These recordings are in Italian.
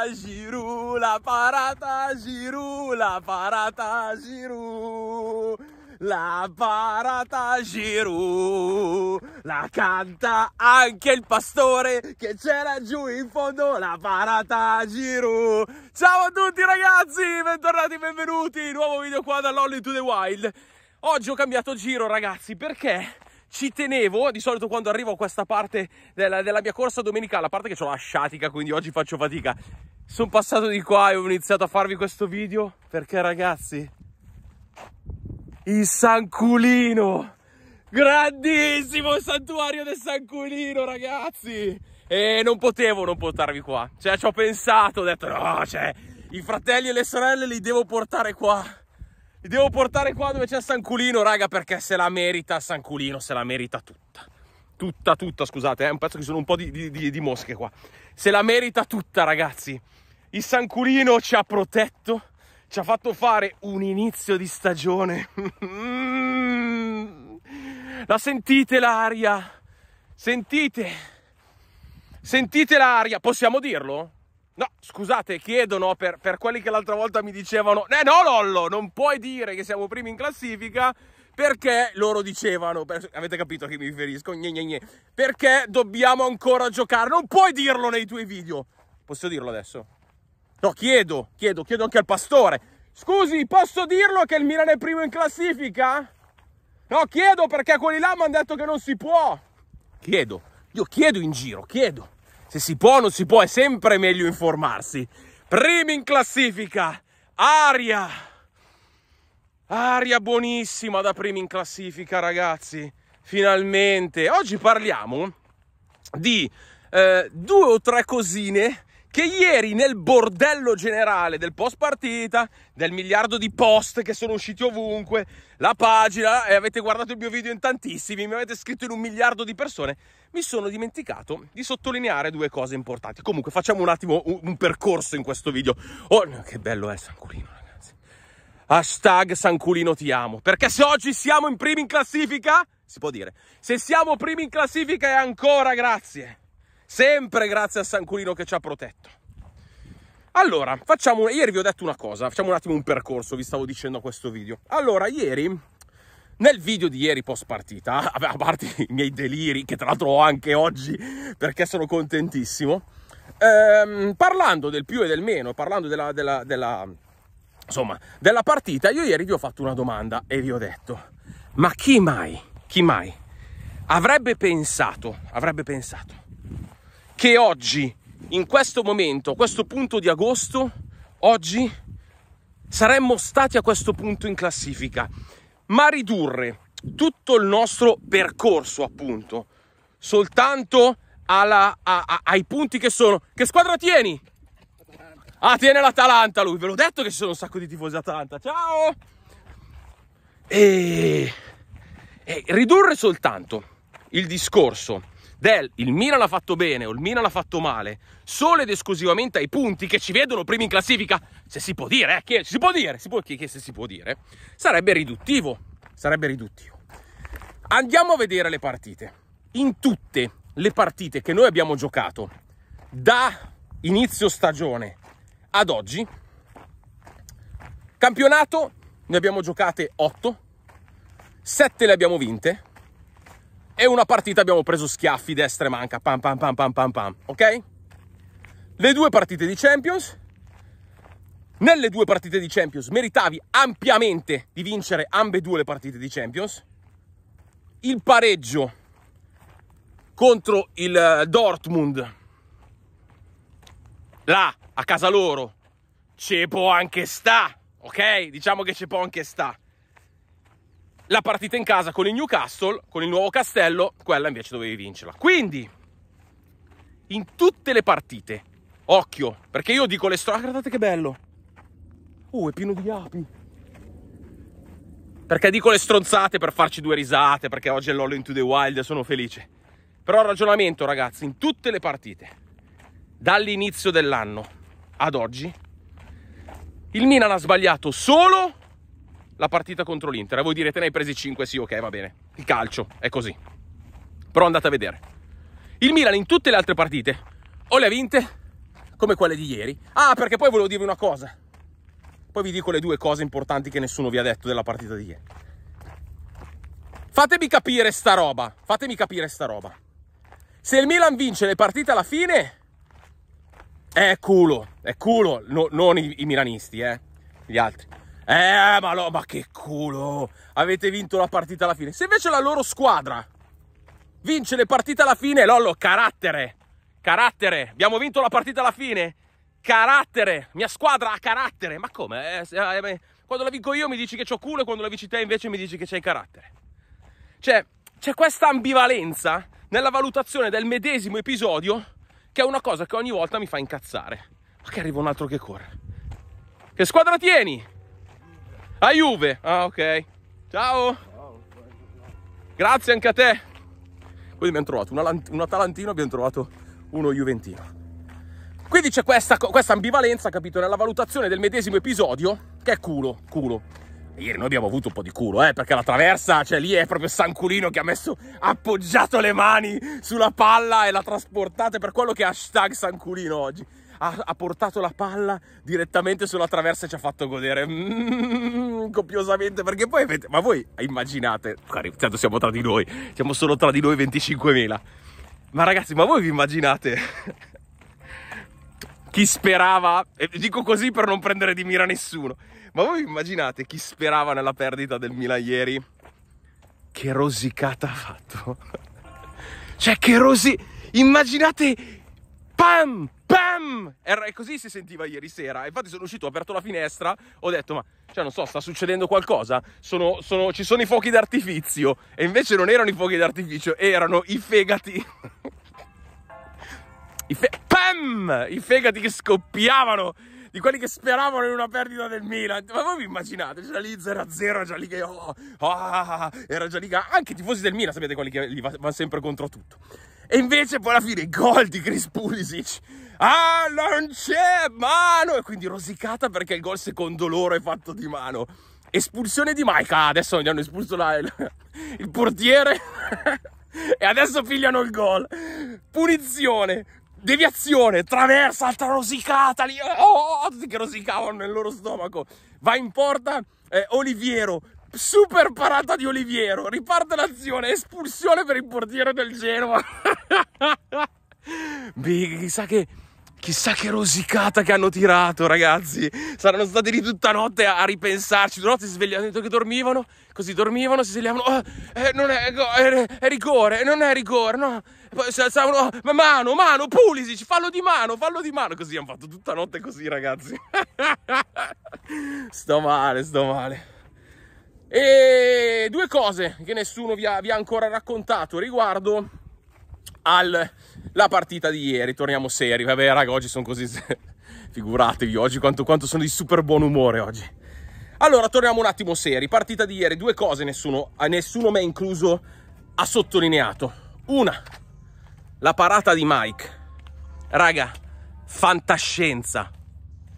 parata, la parata, giru, la parata, giru, La parata giru, la canta anche il pastore che c'è laggiù in fondo, la parata giru. Ciao a tutti ragazzi, bentornati, benvenuti, nuovo video qua da Lolly to the Wild. Oggi ho cambiato giro ragazzi perché ci tenevo, di solito quando arrivo a questa parte della, della mia corsa domenicale, a parte che ho la sciatica, quindi oggi faccio fatica, sono passato di qua e ho iniziato a farvi questo video perché ragazzi, il Sanculino, grandissimo santuario del Sanculino ragazzi, e non potevo non portarvi qua, cioè ci ho pensato, ho detto no, cioè i fratelli e le sorelle li devo portare qua li devo portare qua dove c'è San Culino, raga, perché se la merita San Culino, se la merita tutta. Tutta, tutta, scusate, eh, è eh, un pezzo che sono un po' di, di, di, mosche qua. Se la merita tutta, ragazzi. Il San Culino ci ha protetto, ci ha fatto fare un inizio di stagione. la sentite l'aria? Sentite? Sentite l'aria? Possiamo dirlo? No, scusate, chiedono per, per quelli che l'altra volta mi dicevano, eh no Lollo, non puoi dire che siamo primi in classifica perché loro dicevano, avete capito a chi mi riferisco, gne, gne, gne, perché dobbiamo ancora giocare, non puoi dirlo nei tuoi video. Posso dirlo adesso? No, chiedo, chiedo, chiedo anche al pastore. Scusi, posso dirlo che il Milan è primo in classifica? No, chiedo perché quelli là mi hanno detto che non si può. Chiedo, io chiedo in giro, chiedo se si può o non si può, è sempre meglio informarsi. Primi in classifica, aria. Aria buonissima da primi in classifica, ragazzi. Finalmente. Oggi parliamo di eh, due o tre cosine che ieri nel bordello generale del post partita, del miliardo di post che sono usciti ovunque, la pagina, e avete guardato il mio video in tantissimi, mi avete scritto in un miliardo di persone, mi sono dimenticato di sottolineare due cose importanti. Comunque facciamo un attimo un, un percorso in questo video. Oh, che bello è Sanculino, ragazzi. Hashtag Sanculino ti amo, perché se oggi siamo in primi in classifica, si può dire, se siamo primi in classifica è ancora grazie Sempre grazie a San che ci ha protetto. Allora, facciamo, ieri vi ho detto una cosa, facciamo un attimo un percorso, vi stavo dicendo a questo video. Allora, ieri, nel video di ieri post partita, a parte i miei deliri, che tra l'altro ho anche oggi, perché sono contentissimo, ehm, parlando del più e del meno, parlando della, della, della, insomma, della partita, io ieri vi ho fatto una domanda e vi ho detto, ma chi mai, chi mai avrebbe pensato, avrebbe pensato che oggi, in questo momento, a questo punto di agosto, oggi saremmo stati a questo punto in classifica. Ma ridurre tutto il nostro percorso, appunto, soltanto alla, a, a, ai punti che sono. Che squadra tieni? Ah, tiene l'Atalanta lui, ve l'ho detto che ci sono un sacco di tifosi Atalanta. Ciao! E, e ridurre soltanto il discorso del il Milan ha fatto bene o il Milan ha fatto male solo ed esclusivamente ai punti che ci vedono primi in classifica, se si può dire, eh, che si può dire, si può, che, che se si può dire, sarebbe riduttivo, sarebbe riduttivo. Andiamo a vedere le partite. In tutte le partite che noi abbiamo giocato da inizio stagione ad oggi, campionato ne abbiamo giocate 8, 7 le abbiamo vinte, e una partita abbiamo preso schiaffi destra e manca, pam pam pam pam pam pam, ok? Le due partite di Champions, nelle due partite di Champions meritavi ampiamente di vincere ambedue le partite di Champions, il pareggio contro il eh, Dortmund, là, a casa loro, ce può anche sta, ok? Diciamo che ce può anche sta la partita in casa con il Newcastle, con il nuovo Castello, quella invece dovevi vincerla. Quindi, in tutte le partite, occhio, perché io dico le storie, ah, guardate che bello, oh è pieno di api, perché dico le stronzate per farci due risate, perché oggi è l'Hollow into the Wild e sono felice, però il ragionamento ragazzi, in tutte le partite, dall'inizio dell'anno ad oggi, il Milan ha sbagliato solo la partita contro l'Inter e voi direte ne hai presi 5, sì ok va bene, il calcio è così, però andate a vedere. Il Milan in tutte le altre partite o le ha vinte come quelle di ieri. Ah perché poi volevo dirvi una cosa, poi vi dico le due cose importanti che nessuno vi ha detto della partita di ieri. Fatemi capire sta roba, fatemi capire sta roba. Se il Milan vince le partite alla fine, è culo, è culo, no, non i, i milanisti, eh, gli altri. Eh, ma, lo, ma che culo! Avete vinto la partita alla fine. Se invece la loro squadra vince le partite alla fine, Lollo, carattere! Carattere! Abbiamo vinto la partita alla fine! Carattere! Mia squadra ha carattere! Ma come? Eh, eh, quando la vinco io mi dici che ho culo e quando la vinci te invece mi dici che c'è carattere. Cioè, c'è questa ambivalenza nella valutazione del medesimo episodio che è una cosa che ogni volta mi fa incazzare. Ma che arriva un altro che corre. Che squadra tieni? A Juve. Ah, ok. Ciao. Grazie anche a te. Poi abbiamo trovato una, un Atalantino e abbiamo trovato uno Juventino. Quindi c'è questa, questa, ambivalenza, capito, nella valutazione del medesimo episodio, che è culo, culo. ieri noi abbiamo avuto un po' di culo, eh, perché la traversa, cioè lì è proprio Sanculino che ha messo, appoggiato le mani sulla palla e l'ha trasportata per quello che è hashtag Sanculino oggi ha, ha portato la palla direttamente sulla traversa e ci ha fatto godere mm, copiosamente. Perché poi avete, ma voi immaginate, tanto siamo tra di noi, siamo solo tra di noi 25.000. Ma ragazzi, ma voi vi immaginate chi sperava, e dico così per non prendere di mira nessuno, ma voi vi immaginate chi sperava nella perdita del Milan ieri? Che rosicata ha fatto. cioè che rosi... Immaginate... Pam! BAM! E così si sentiva ieri sera. Infatti sono uscito, ho aperto la finestra, ho detto ma, cioè non so, sta succedendo qualcosa? Sono, sono, ci sono i fuochi d'artificio. E invece non erano i fuochi d'artificio, erano i fegati. I fe- PAM! I fegati che scoppiavano di quelli che speravano in una perdita del Milan. Ma voi vi immaginate? C'era lì 0-0, era già lì che. Oh, oh, era già lì che. Anche i tifosi del Milan, sapete quelli che li va, sempre contro tutto. E invece poi alla fine gol di Chris Pulisic. Ah, non c'è mano! E quindi rosicata perché il gol secondo loro è fatto di mano. Espulsione di Maika. Ah, adesso gli hanno espulso la, il, il portiere. e adesso pigliano il gol. Punizione, deviazione, traversa, altra rosicata lì. Oh, tutti che rosicavano nel loro stomaco. Va in porta eh, Oliviero, super parata di Oliviero, riparte l'azione, espulsione per il portiere del Genoa. Beh, chissà che, chissà che rosicata che hanno tirato, ragazzi. Saranno stati lì tutta notte a, a ripensarci. Tutta notte si svegliavano, detto che dormivano, così dormivano, si svegliavano. Oh, eh, non è, è, è, rigore, non è rigore, no. Ah, mano, mano, Pulisic, fallo di mano, fallo di mano. Così hanno fatto tutta notte così, ragazzi. sto male, sto male. E due cose che nessuno vi ha, vi ha ancora raccontato riguardo alla partita di ieri. Torniamo seri. Vabbè, raga, oggi sono così. Figuratevi oggi quanto, quanto sono di super buon umore oggi. Allora, torniamo un attimo seri. Partita di ieri, due cose nessuno, nessuno me incluso, ha sottolineato. Una, la parata di Mike. Raga, fantascienza.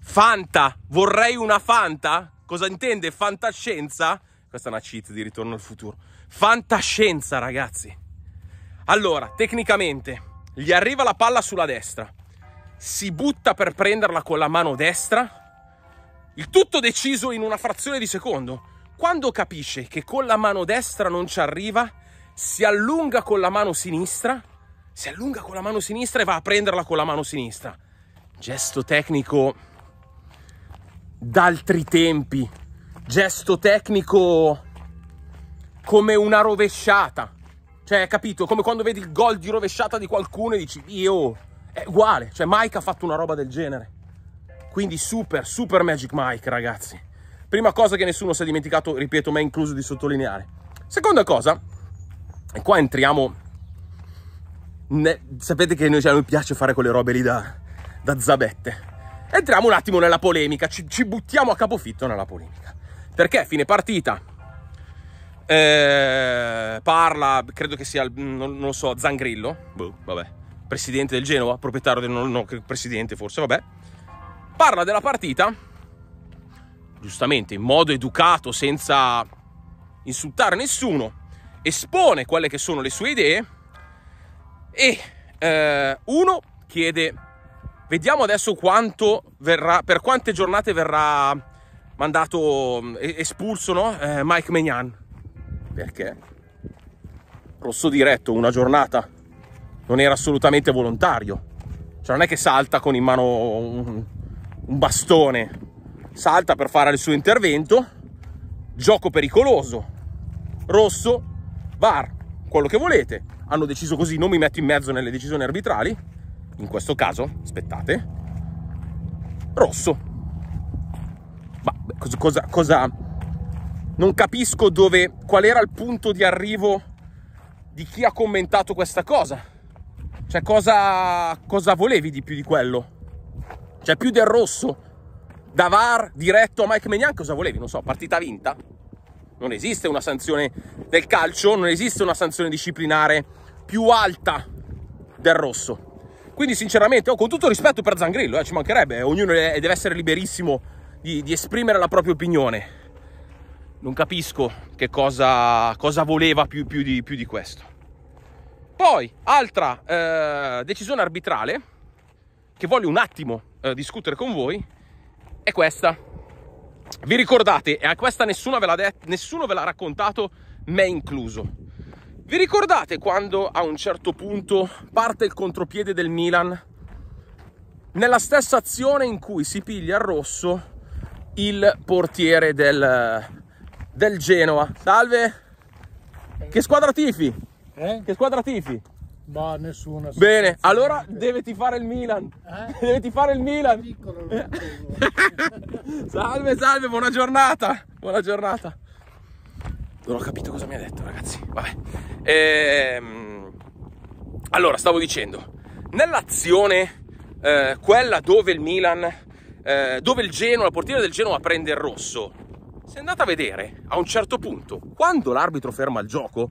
Fanta, vorrei una Fanta? Cosa intende fantascienza? Questa è una cheat di Ritorno al Futuro. Fantascienza, ragazzi! Allora, tecnicamente, gli arriva la palla sulla destra, si butta per prenderla con la mano destra, il tutto deciso in una frazione di secondo. Quando capisce che con la mano destra non ci arriva, si allunga con la mano sinistra, si allunga con la mano sinistra e va a prenderla con la mano sinistra. Gesto tecnico d'altri tempi, gesto tecnico come una rovesciata. Cioè, capito? Come quando vedi il gol di rovesciata di qualcuno e dici, io, è uguale. Cioè, Mike ha fatto una roba del genere. Quindi super, super Magic Mike, ragazzi. Prima cosa che nessuno si è dimenticato, ripeto, me incluso, di sottolineare. Seconda cosa, e qua entriamo... Ne... sapete che noi, cioè, noi piace fare quelle robe lì da, da zabette. Entriamo un attimo nella polemica, ci, ci buttiamo a capofitto nella polemica. Perché fine partita eh, parla, credo che sia, non, non lo so, Zangrillo, boh, vabbè, presidente del Genova, proprietario del non, no, presidente forse, vabbè, parla della partita, giustamente in modo educato, senza insultare nessuno, espone quelle che sono le sue idee e eh, uno chiede, vediamo adesso quanto verrà, per quante giornate verrà mandato mm, espulso no? eh, Mike Megnan perché rosso diretto una giornata non era assolutamente volontario cioè non è che salta con in mano un, un bastone salta per fare il suo intervento gioco pericoloso rosso VAR quello che volete hanno deciso così non mi metto in mezzo nelle decisioni arbitrali in questo caso aspettate rosso ma cosa, cosa, Non capisco dove... Qual era il punto di arrivo di chi ha commentato questa cosa? Cioè, cosa, cosa volevi di più di quello? Cioè, più del rosso. Da VAR, diretto a Mike Menian, cosa volevi? Non so, partita vinta? Non esiste una sanzione del calcio, non esiste una sanzione disciplinare più alta del rosso. Quindi sinceramente, oh, con tutto rispetto per Zangrillo, eh, ci mancherebbe, eh, ognuno deve essere liberissimo di, di esprimere la propria opinione. Non capisco che cosa, cosa voleva più, più, di, più, di, questo. Poi, altra eh, decisione arbitrale che voglio un attimo eh, discutere con voi è questa. Vi ricordate, e a questa nessuno ve l'ha, det- nessuno ve l'ha raccontato, me incluso. Vi ricordate quando a un certo punto parte il contropiede del Milan? Nella stessa azione in cui si piglia il rosso, il portiere del, del Genoa. Salve! Eh. Che squadra tifi? Eh? Che squadra tifi? Ma nessuna. Bene, allora deve tifare il Milan. Eh? Deve tifare il Milan. salve, salve, buona giornata. Buona giornata. Non ho capito cosa mi ha detto, ragazzi. Vabbè. Ehm, allora, stavo dicendo, nell'azione, eh, quella dove il Milan eh, dove il Genoa, la portiera del Genoa prende il rosso, se andate a vedere, a un certo punto, quando l'arbitro ferma il gioco,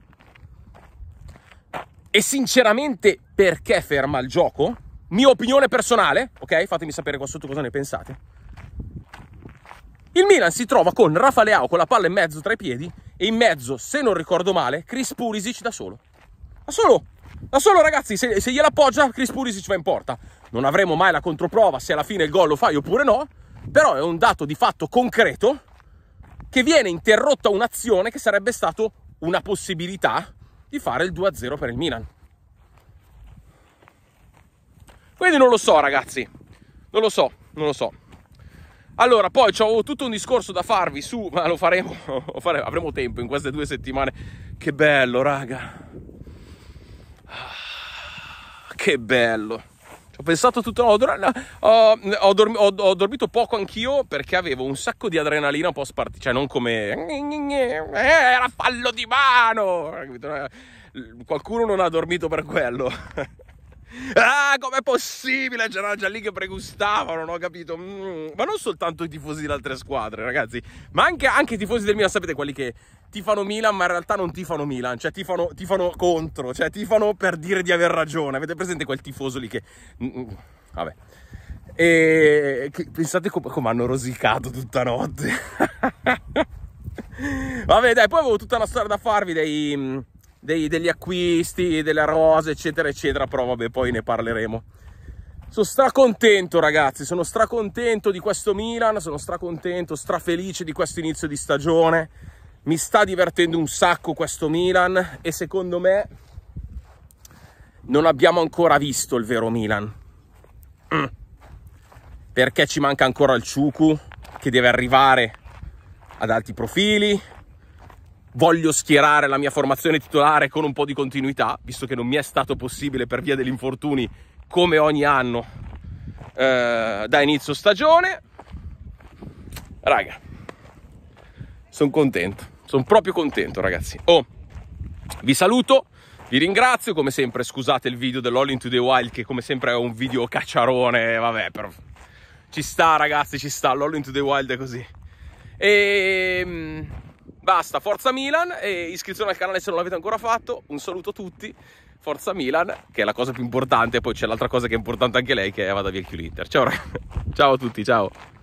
e sinceramente perché ferma il gioco, mia opinione personale, ok? Fatemi sapere qua sotto cosa ne pensate. Il Milan si trova con Rafaleao con la palla in mezzo tra i piedi e in mezzo, se non ricordo male, Chris Pulisic da solo. Da solo! Da solo, ragazzi, se, se appoggia, Chris Pulisic va in porta. Non avremo mai la controprova se alla fine il gol lo fai oppure no, però è un dato di fatto concreto che viene interrotta un'azione che sarebbe stata una possibilità di fare il 2-0 per il Milan. Quindi non lo so, ragazzi. Non lo so, non lo so. Allora, poi ho tutto un discorso da farvi su, ma lo faremo, lo faremo, avremo tempo in queste due settimane. Che bello, raga che bello! Ho pensato tutto, ho, ho, ho, ho, dormito poco anch'io perché avevo un sacco di adrenalina post partita, cioè non come eh, era fallo di mano. Qualcuno non ha dormito per quello. Ah, com'è possibile? C'erano già lì che pregustavano, non ho capito. Mm. Ma non soltanto i tifosi di altre squadre, ragazzi, ma anche, anche, i tifosi del Milan, sapete quelli che tifano Milan, ma in realtà non tifano Milan, cioè tifano, tifano contro, cioè tifano per dire di aver ragione. Avete presente quel tifoso lì che. Mm. mm vabbè. E che, pensate come com hanno rosicato tutta notte. Vabbè, dai, poi avevo tutta una storia da farvi dei mm, dei, degli acquisti, della rose, eccetera, eccetera, però vabbè, poi ne parleremo. Sono stracontento ragazzi, sono stracontento di questo Milan, sono stracontento, strafelice di questo inizio di stagione. Mi sta divertendo un sacco questo Milan e secondo me non abbiamo ancora visto il vero Milan. Mm. Perché ci manca ancora il Ciucu che deve arrivare ad alti profili, voglio schierare la mia formazione titolare con un po' di continuità, visto che non mi è stato possibile per via degli infortuni come ogni anno eh, da inizio stagione. Raga, sono contento, sono proprio contento ragazzi. Oh, vi saluto, vi ringrazio, come sempre scusate il video dell'All into the Wild che come sempre è un video cacciarone, vabbè, però ci sta ragazzi, ci sta, l'All into the Wild è così. E ehm, basta, forza Milan e iscrizione al canale se non l'avete ancora fatto. Un saluto a tutti, forza Milan, che è la cosa più importante. Poi c'è l'altra cosa che è importante anche lei, che è vada via il q l'Inter. Ciao, ciao a tutti, ciao.